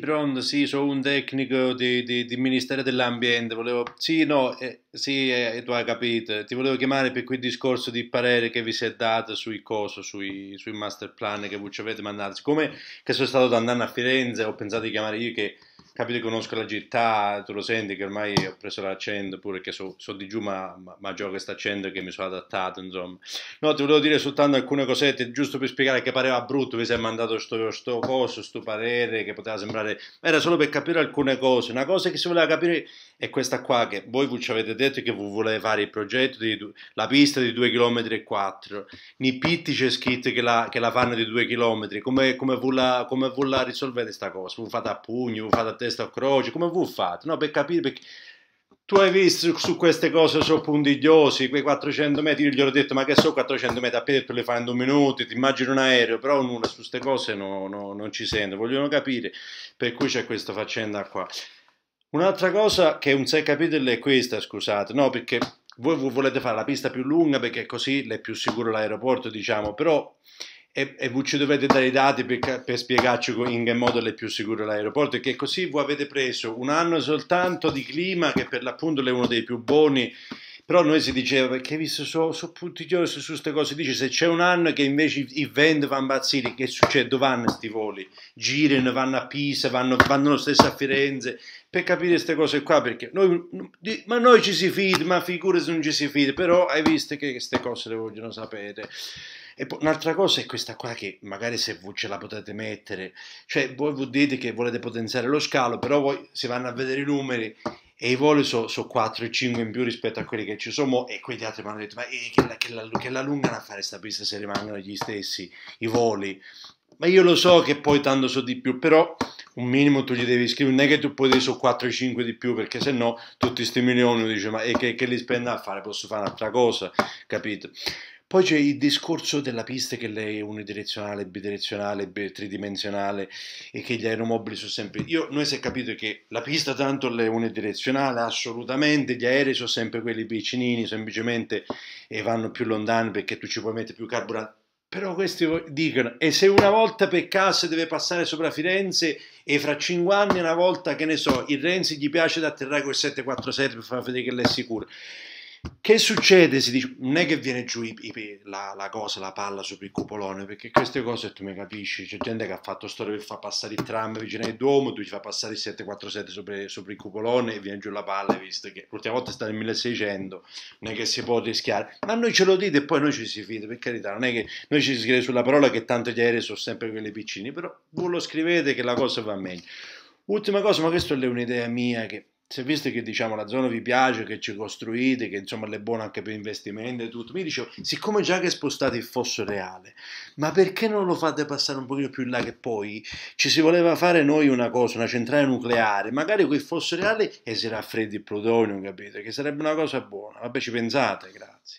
Pronto, sì, sono un tecnico di, di, di Ministero dell'Ambiente. Volevo... Sì, no, eh, sì, eh, tu hai capito. Ti volevo chiamare per quel discorso di parere che vi si è dato sui coso, sui, sui master plan che voi ci avete mandato. Siccome che sono stato andando a Firenze, ho pensato di chiamare io che capito conosco la città, tu lo senti che ormai ho preso l'accento pure che so, so di giù ma, ma, ma gioco questo accento che mi sono adattato insomma. No, ti volevo dire soltanto alcune cosette giusto per spiegare che pareva brutto, mi sei mandato questo sto coso, sto parere che poteva sembrare, era solo per capire alcune cose, una cosa che si voleva capire è questa qua che voi ci avete detto che volete fare il progetto di la pista di 2 km e 4, nei pitti c'è scritto che la, che la fanno di 2 km, come, come, la, come vuole risolvere questa cosa, voi fate a pugno, voi fate a testa o croce, come voi fate? No, per capire, perché tu hai visto su queste cose sono puntigliosi, quei 400 metri, io gli ho detto ma che so 400 metri a piedi tu le fai in due minuti, ti immagino un aereo, però nulla su queste cose no, no, non ci sento, vogliono capire, per cui c'è questa faccenda qua. Un'altra cosa che non sai capirla è questa, scusate, no perché voi volete fare la pista più lunga perché così è più sicuro l'aeroporto, diciamo, però e, e ci dovete dare i dati per, per, spiegarci in che modo è più sicuro l'aeroporto e che così voi avete preso un anno soltanto di clima che per l'appunto è uno dei più buoni però noi si diceva, perché visto su, su puntiglione, su queste cose, dice se c'è un anno che invece i vent vanno impazziti, che succede? Dove vanno questi voli? Girano, vanno a Pisa, vanno, vanno lo stesso a Firenze, per capire queste cose qua, perché noi, ma noi ci si fida, ma figure se non ci si fida, però hai visto che queste cose le vogliono sapere. E poi un'altra cosa è questa qua che magari se voi ce la potete mettere, cioè voi, voi dite che volete potenziare lo scalo, però voi si vanno a vedere i numeri e i voli sono so 4 e 5 in più rispetto a quelli che ci sono e quegli altri mi hanno detto ma eh, che la, che, la, che la lungano a fare sta pista se rimangono gli stessi i voli ma io lo so che poi tanto so di più, però un minimo tu gli devi scrivere, non è che tu puoi dire so 4-5 o di più, perché se no tutti questi milioni dice, ma e che, che li spendo a fare, posso fare un'altra cosa, capito? Poi c'è il discorso della pista che lei è unidirezionale, bidirezionale, tridimensionale e che gli aeromobili sono sempre... Io, noi si è capito che la pista tanto è unidirezionale, assolutamente, gli aerei sono sempre quelli piccinini, semplicemente e vanno più lontani perché tu ci puoi mettere più carburante. Però questi dicono, e se una volta per caso deve passare sopra Firenze e fra cinque anni una volta, che ne so, il Renzi gli piace da atterrare col 747 per far vedere che l'è sicuro. Che succede? Si dice, non è che viene giù i, i, la, la, cosa, la palla sopra il cupolone, perché queste cose tu mi capisci, c'è gente che ha fatto storia per far passare il tram vicino ai Duomo, tu ci fa passare il 747 sopra, sopra il cupolone e viene giù la palla, visto che l'ultima volta è stato nel 1600, non è che si può rischiare, ma noi ce lo dite e poi noi ci si fida, per carità, non è che noi ci si scrive sulla parola che tanto gli aerei sono sempre quelli piccini, però voi lo scrivete che la cosa va meglio. Ultima cosa, ma questa è un'idea mia che se visto che diciamo la zona vi piace, che ci costruite, che insomma è buona anche per investimenti e tutto, mi dicevo, siccome già che spostate il fosso reale, ma perché non lo fate passare un pochino più in là che poi ci si voleva fare noi una cosa, una centrale nucleare, magari quel fosso reale e si raffreddi il plutonio, capite? Che sarebbe una cosa buona, vabbè ci pensate, grazie.